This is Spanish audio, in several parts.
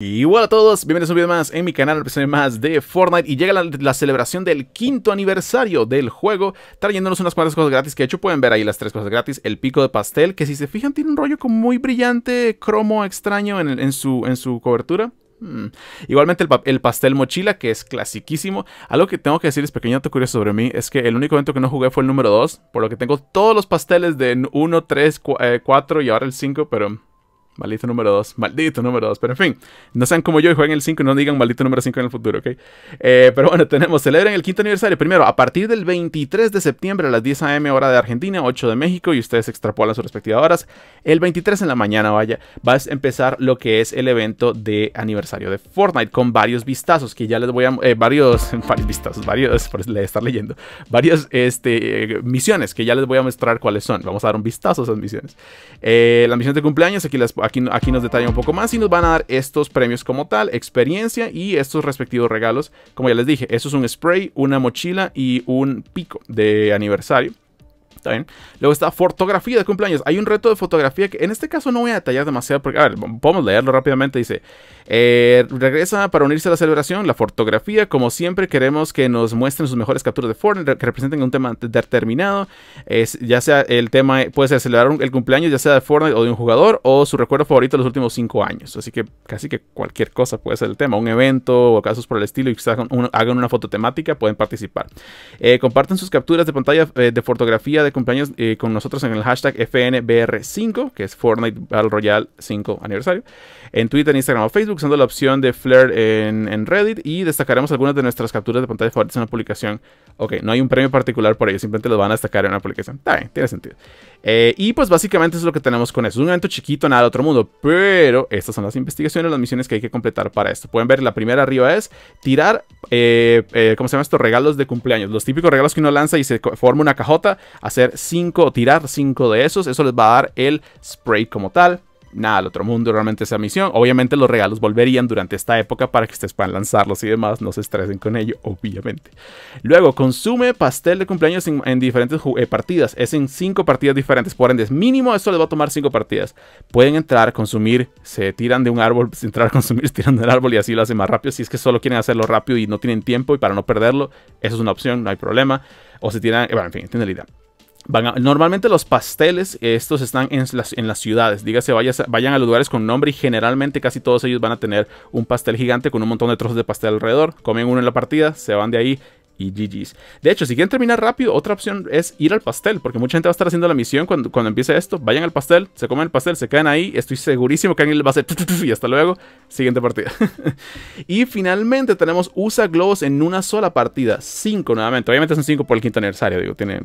Y hola a todos, bienvenidos a un video más en mi canal, episodio más de Fortnite Y llega la, celebración del quinto aniversario del juego Trayéndonos unas cuantas cosas gratis, que de hecho pueden ver ahí las tres cosas gratis El pico de pastel, que si se fijan tiene un rollo como muy brillante, cromo extraño en, su, en su cobertura hmm. Igualmente el, pastel mochila, que es clasiquísimo. Algo que tengo que decirles pequeño dato curioso sobre mí, es que el único evento que no jugué fue el número 2, por lo que tengo todos los pasteles de 1, 3, 4 y ahora el 5, pero Maldito número 2. Maldito número 2. Pero en fin, no sean como yo y jueguen el 5 y no digan maldito número 5 en el futuro, ¿ok? Eh, pero bueno, tenemos, celebren el quinto aniversario. Primero, a partir del 23 de septiembre a las 10 a.m. hora de Argentina, 8 de México, y ustedes extrapolan sus respectivas horas. El 23 en la mañana, vaya, vas a empezar lo que es el evento de aniversario de Fortnite con varios vistazos que ya les voy a... Eh, varios, varios vistazos, varios, por estar leyendo, varias este, eh, misiones que ya les voy a mostrar cuáles son. Vamos a dar un vistazo a esas misiones. las misiones de cumpleaños, aquí las aquí, nos detalla un poco más y nos van a dar estos premios como tal, experiencia y estos respectivos regalos. Como ya les dije, eso es un spray, una mochila y un pico de aniversario. Está Luego está fotografía de cumpleaños. Hay un reto de fotografía que en este caso no voy a detallar demasiado porque, a ver, podemos leerlo rápidamente. Dice, eh, regresa para unirse a la celebración. La fotografía, como siempre, queremos que nos muestren sus mejores capturas de Fortnite que representen un tema determinado. Es, ya sea el tema, puede ser celebrar el cumpleaños, ya sea de Fortnite o de un jugador, o su recuerdo favorito de los últimos cinco años. Así que casi que cualquier cosa puede ser el tema. Un evento o casos por el estilo y quizás hagan una foto temática, pueden participar. Eh, comparten sus capturas de pantalla eh, de fotografía de de cumpleaños eh, con nosotros en el hashtag FNBR5, que es Fortnite Battle Royale 5 aniversario, en Twitter, Instagram o Facebook, usando la opción de Flair en, Reddit y destacaremos algunas de nuestras capturas de pantalla favoritas en una publicación. Ok, no hay un premio particular por ello, simplemente lo van a destacar en una publicación. Está bien, tiene sentido. Eh, y pues básicamente es lo que tenemos con eso. Es un evento chiquito, nada de otro mundo, pero estas son las investigaciones, las misiones que hay que completar para esto. Pueden ver, la primera arriba es tirar, eh, eh ¿cómo se llama estos Regalos de cumpleaños, los típicos regalos que uno lanza y se forma una cajota, así 5 o tirar 5 de esos. Eso les va a dar el spray como tal. Nada, el otro mundo realmente esa misión. Obviamente los regalos volverían durante esta época para que ustedes puedan lanzarlos y demás. No se estresen con ello, obviamente. Luego, consume pastel de cumpleaños en, diferentes eh, partidas. Es en 5 partidas diferentes. Por ende, mínimo eso les va a tomar 5 partidas. Pueden entrar, consumir, se tiran de un árbol, entrar, consumir, tiran del árbol y así lo hacen más rápido. Si es que solo quieren hacerlo rápido y no tienen tiempo y para no perderlo, eso es una opción, no hay problema. O se tiran, bueno, en fin, tienen la idea normalmente los pasteles, estos están en las, en las ciudades, dígase, vayan a los lugares con nombre y generalmente casi todos ellos van a tener un pastel gigante con un montón de trozos de pastel alrededor, comen uno en la partida, se van de ahí y GG's. De hecho, si quieren terminar rápido, otra opción es ir al pastel, porque mucha gente va a estar haciendo la misión cuando, cuando empiece esto. Vayan al pastel, se comen el pastel, se caen ahí. Estoy segurísimo que alguien les va a hacer y hasta luego. Siguiente partida. y finalmente tenemos usa globos en una sola partida. 5 nuevamente. Obviamente son 5 por el quinto aniversario, digo, tiene,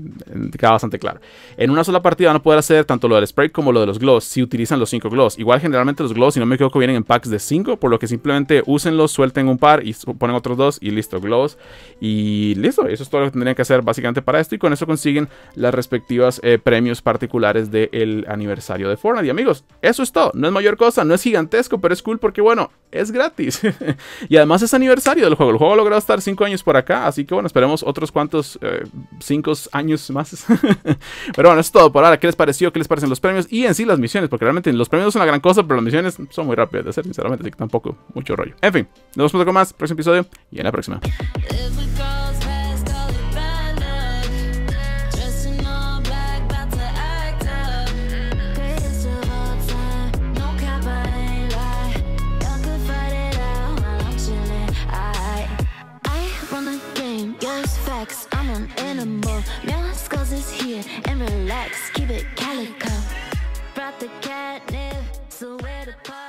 queda bastante claro. En una sola partida van a poder hacer tanto lo del spray como lo de los globos si utilizan los 5 globos. Igual generalmente los globos, si no me equivoco, vienen en packs de 5, por lo que simplemente úsenlos, suelten un par y ponen otros dos y listo, globos. Y y listo, eso es todo lo que tendrían que hacer básicamente para esto. Y con eso consiguen las respectivas eh, premios particulares del aniversario de Fortnite. Y amigos, eso es todo. No es mayor cosa, no es gigantesco, pero es cool porque, bueno, es gratis. y además es aniversario del juego. El juego ha logrado estar 5 años por acá. Así que, bueno, esperemos otros cuantos 5 eh, años más. pero bueno, eso es todo por ahora. ¿Qué les pareció? ¿Qué les parecen los premios? Y en sí las misiones, porque realmente los premios son una gran cosa, pero las misiones son muy rápidas de hacer, sinceramente. Así que tampoco mucho rollo. En fin, nos vemos con más próximo episodio y en la próxima. here and relax, keep it calico. Brought the catnip, so where the party?